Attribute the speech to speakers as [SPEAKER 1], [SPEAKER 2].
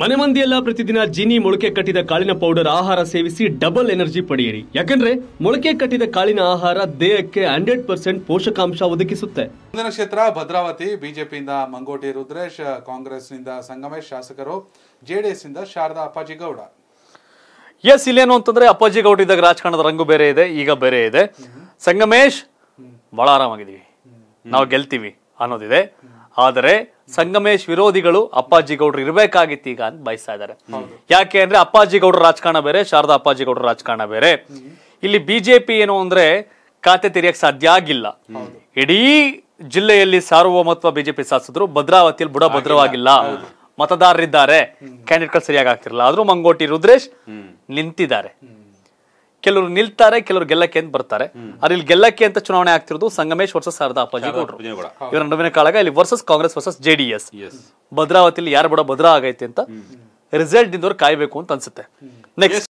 [SPEAKER 1] ಮನೆ ಮಂದಿಯೆಲ್ಲ ಪ್ರತಿದಿನ ಜೀನಿ ಮೊಳಕೆ ಕಟ್ಟಿದ ಕಾಳಿನ ಪೌಡರ್ ಆಹಾರ ಸೇವಿಸಿ ಡಬಲ್ ಎನರ್ಜಿ ಪಡೆಯಿರಿ ಯಾಕಂದ್ರೆ ಮೊಳಕೆ ಕಟ್ಟಿದ ಕಾಳಿನ ಆಹಾರ ದೇಹಕ್ಕೆ ಹಂಡ್ರೆಡ್ ಪರ್ಸೆಂಟ್ ಪೋಷಕಾಂಶ ಒದಗಿಸುತ್ತೆ
[SPEAKER 2] ಮುಂದಿನ ಕ್ಷೇತ್ರ ಭದ್ರಾವತಿ ಬಿಜೆಪಿಯಿಂದ ಮಂಗೋಟಿ ರುದ್ರೇಶ್ ಕಾಂಗ್ರೆಸ್ ನಿಂದ ಸಂಗಮೇಶ್ ಶಾಸಕರು ಜೆಡಿಎಸ್ ಇಂದ ಶಾರದಾ ಅಪ್ಪಾಜಿಗೌಡ
[SPEAKER 1] ಎಸ್ ಇಲ್ಲೇನು ಅಂತಂದ್ರೆ ಅಪ್ಪಾಜಿಗೌಡ ಇದ್ದಾಗ ರಾಜಕಾರಣದ ರಂಗು ಬೇರೆ ಇದೆ ಈಗ ಬೇರೆ ಇದೆ ಸಂಗಮೇಶ್ ಬಹಳ ಆರಾಮಾಗಿದ್ದೀವಿ ನಾವು ಗೆಲ್ತೀವಿ ಅನ್ನೋದಿದೆ ಆದರೆ ಸಂಗಮೇಶ್ ವಿರೋಧಿಗಳು ಅಪ್ಪಾಜಿ ಗೌಡ್ರು ಇರಬೇಕಾಗಿತ್ತು ಈಗ ಅಂತ ಬಯಸ್ತಾ ಇದ್ದಾರೆ ಯಾಕೆ ಅಂದ್ರೆ ಅಪ್ಪಾಜಿ ಗೌಡ್ರ ರಾಜಕಾರಣ ಬೇರೆ ಶಾರದಾ ಅಪ್ಪಾಜಿ ಗೌಡ್ರ ರಾಜಕಾರಣ ಬೇರೆ ಇಲ್ಲಿ ಬಿಜೆಪಿ ಏನು ಅಂದ್ರೆ ಖಾತೆ ತೆರೆಯಕ್ಕೆ ಸಾಧ್ಯ ಆಗಿಲ್ಲ ಇಡೀ ಜಿಲ್ಲೆಯಲ್ಲಿ ಸಾರ್ವಭೌಮತ್ವ ಬಿಜೆಪಿ ಸಾಧಿಸಿದ್ರು ಭದ್ರಾವತಿಯಲ್ಲಿ ಬುಡ ಭದ್ರವಾಗಿಲ್ಲ ಮತದಾರರಿದ್ದಾರೆ ಕ್ಯಾಂಡಿಡೇಟ್ಗಳು ಸರಿಯಾಗಿ ಆಗ್ತಿರಲ್ಲ ಆದ್ರೂ ಮಂಗೋಟಿ ರುದ್ರೇಶ್ ನಿಂತಿದ್ದಾರೆ ಕೆಲವರು ನಿಲ್ತಾರೆ ಕೆಲವರು ಗೆಲ್ಲಕ್ಕೆ ಅಂತ ಬರ್ತಾರೆ ಆದ್ರೆ ಇಲ್ಲಿ ಗೆಲ್ಲಕ್ಕೆ ಅಂತ ಚುನಾವಣೆ ಆಗ್ತಿರೋದು ಸಂಗಮೇಶ್ ವರ್ಸಸ್ ಶಾರದಾ ಅಪ್ಪಾಜಿ ಇವರ ನಡುವಿನ ಕಾಳಗ ಇಲ್ಲಿ versus Congress versus J D S ಭದ್ರಾವತಿಲಿ ಯಾರು ಬಡ ಭದ್ರಾ ಆಗೈತೆ ಅಂತ ರಿಸಲ್ಟ್ ನಿಂದವ್ರು ಕಾಯ್ಬೇಕು ಅಂತ ಅನ್ಸುತ್ತೆ ನೆಕ್ಸ್ಟ್